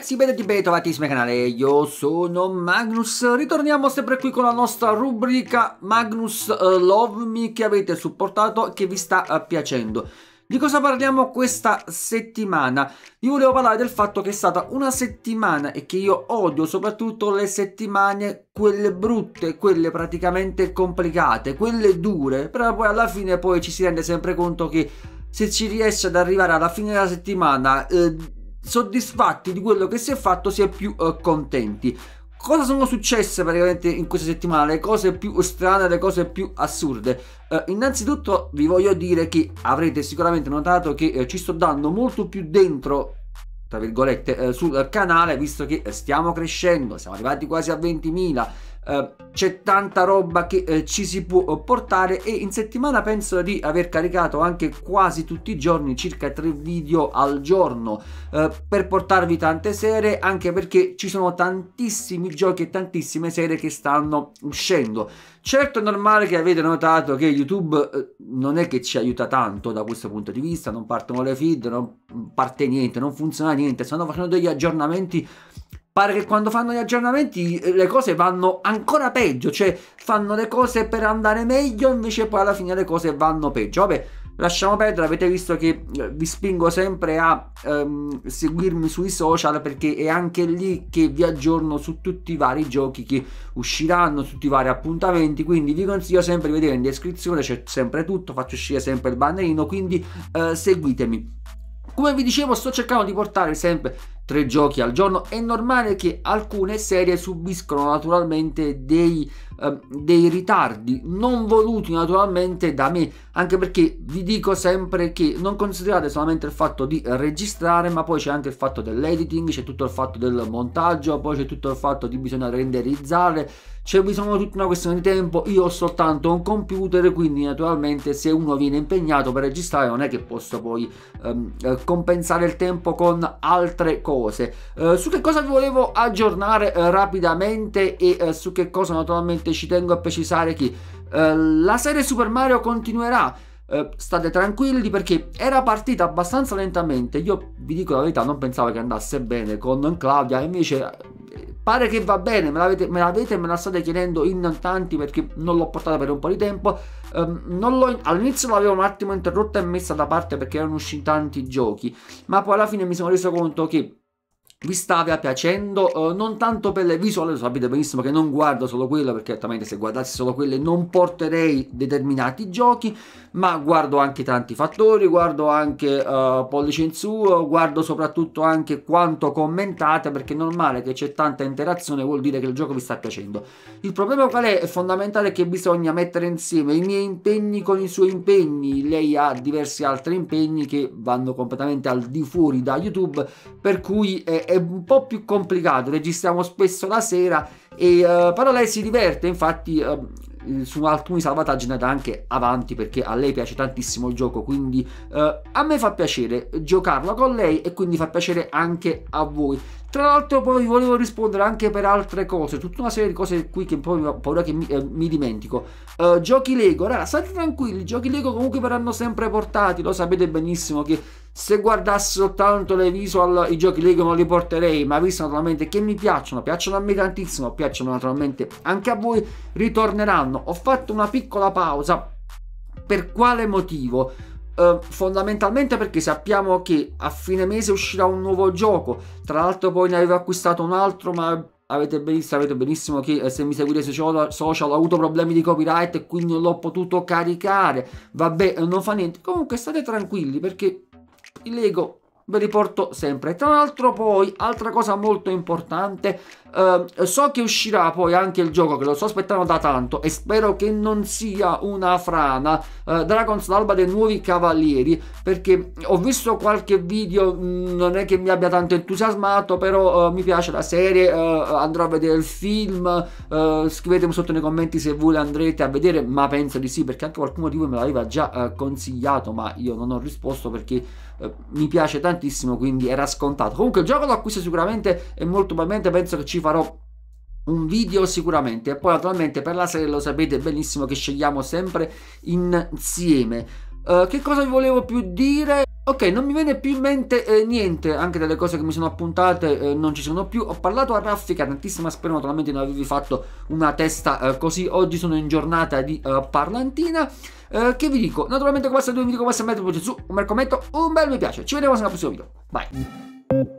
ragazzi, benvenuti ben trovati sul mio canale, io sono Magnus Ritorniamo sempre qui con la nostra rubrica Magnus eh, Love Me che avete supportato e che vi sta eh, piacendo di cosa parliamo questa settimana? Vi volevo parlare del fatto che è stata una settimana e che io odio soprattutto le settimane quelle brutte, quelle praticamente complicate, quelle dure, però poi alla fine poi ci si rende sempre conto che se ci riesce ad arrivare alla fine della settimana eh, soddisfatti di quello che si è fatto si è più eh, contenti cosa sono successe praticamente in questa settimana, le cose più strane, le cose più assurde. Eh, innanzitutto vi voglio dire che avrete sicuramente notato che eh, ci sto dando molto più dentro tra virgolette eh, sul canale visto che eh, stiamo crescendo, siamo arrivati quasi a 20.000 eh, c'è tanta roba che eh, ci si può eh, portare e in settimana penso di aver caricato anche quasi tutti i giorni circa tre video al giorno per portarvi tante serie anche perché ci sono tantissimi giochi e tantissime serie che stanno uscendo certo è normale che avete notato che youtube non è che ci aiuta tanto da questo punto di vista non partono le feed non parte niente non funziona niente stanno facendo degli aggiornamenti pare che quando fanno gli aggiornamenti eh, le cose vanno ancora peggio, cioè fanno le cose per andare meglio, invece poi alla fine le cose vanno peggio. Vabbè, lasciamo perdere, avete visto che eh, vi spingo sempre a ehm, seguirmi sui social perché è anche lì che vi aggiorno su tutti i vari giochi che usciranno, tutti i vari appuntamenti, quindi vi consiglio sempre di vedere in descrizione, c'è sempre tutto, faccio uscire sempre il bannerino, quindi eh, seguitemi. Come vi dicevo sto cercando di portare sempre tre giochi al giorno, è normale che alcune serie subiscono naturalmente dei Ehm, dei ritardi non voluti naturalmente da me, anche perché vi dico sempre che non considerate solamente il fatto di registrare, ma poi c'è anche il fatto dell'editing, c'è tutto il fatto del montaggio, poi c'è tutto il fatto di bisogna renderizzare, c'è bisogno di tutta una questione di tempo, io ho soltanto un computer, quindi naturalmente se uno viene impegnato per registrare non è che posso poi ehm, eh, compensare il tempo con altre cose. Eh, su che cosa vi volevo aggiornare eh, rapidamente e eh, su che cosa naturalmente parte ci tengo a precisare che eh, la serie Super Mario continuerà. Eh, state tranquilli perché era partita abbastanza lentamente. Io vi dico la verità, non pensavo che andasse bene con Claudia, invece eh, pare che va bene, me l'avete, me l'avete me la state chiedendo in tanti perché non l'ho portata per un po' di tempo. Um, all'inizio l'avevo un attimo interrotta e messa da parte perché erano usciti tanti giochi, ma poi alla fine mi sono reso conto che vi stava piacendo, eh, non tanto per le visual, sapete benissimo che non guardo solo quello perché altrimenti se guardassi solo quelle non porterei determinati giochi, ma guardo anche tanti fattori, guardo anche eh, pollice in su, guardo soprattutto anche quanto commentate perché è normale che c'è tanta interazione, vuol dire che il gioco vi sta piacendo. Il problema qual è? È fondamentale che bisogna mettere insieme i miei impegni con i suoi impegni, lei ha diversi altri impegni che vanno completamente al di fuori da YouTube, per cui è è un po' più complicato, registriamo spesso la sera, e, uh, però lei si diverte, infatti uh, su alcuni salvataggi è andata anche avanti perché a lei piace tantissimo il gioco, quindi uh, a me fa piacere giocarlo con lei e quindi fa piacere anche a voi. Tra l'altro poi volevo rispondere anche per altre cose, tutta una serie di cose qui che poi ho paura che mi, eh, mi dimentico. Uh, giochi Lego, raga, state tranquilli, giochi Lego comunque verranno sempre portati, lo sapete benissimo che se guardassi soltanto le visual, i giochi Lego non li porterei, ma visto naturalmente che mi piacciono, piacciono a me tantissimo, piacciono naturalmente anche a voi, ritorneranno. Ho fatto una piccola pausa. Per quale motivo? Uh, fondamentalmente perché sappiamo che a fine mese uscirà un nuovo gioco. Tra l'altro, poi ne avevo acquistato un altro, ma avete benissimo, sapete benissimo che eh, se mi seguite sui social, ho avuto problemi di copyright e quindi non l'ho potuto caricare. Vabbè, eh, non fa niente. Comunque state tranquilli perché il Lego ve li porto sempre. Tra l'altro poi, altra cosa molto importante, Uh, so che uscirà poi anche il gioco che lo sto aspettando da tanto e spero che non sia una frana uh, Dragon's Alba dei nuovi cavalieri perché ho visto qualche video mm, non è che mi abbia tanto entusiasmato però uh, mi piace la serie eh, andrò a vedere il film scrivetemi sotto nei commenti se voi andrete a vedere ma penso di sì perché anche qualcuno di voi me l'aveva già consigliato ma io non ho risposto perché mi piace tantissimo quindi era scontato comunque il gioco lo acquisto sicuramente e molto probabilmente penso che ci ci farò un video sicuramente e poi naturalmente per la serie lo sapete benissimo che scegliamo sempre insieme. Uh, che cosa vi volevo più dire? Ok, non mi viene più in mente eh, niente, anche delle cose che mi sono appuntate eh, non ci sono più. Ho parlato a raffica tantissima spero naturalmente non avevi fatto una testa eh, così. Oggi sono in giornata di eh, parlantina. Eh, che vi dico? Naturalmente come sempre un video come sempre mettete su un bel commento, un bel mi piace. Ci vediamo nel prossimo video. Bye!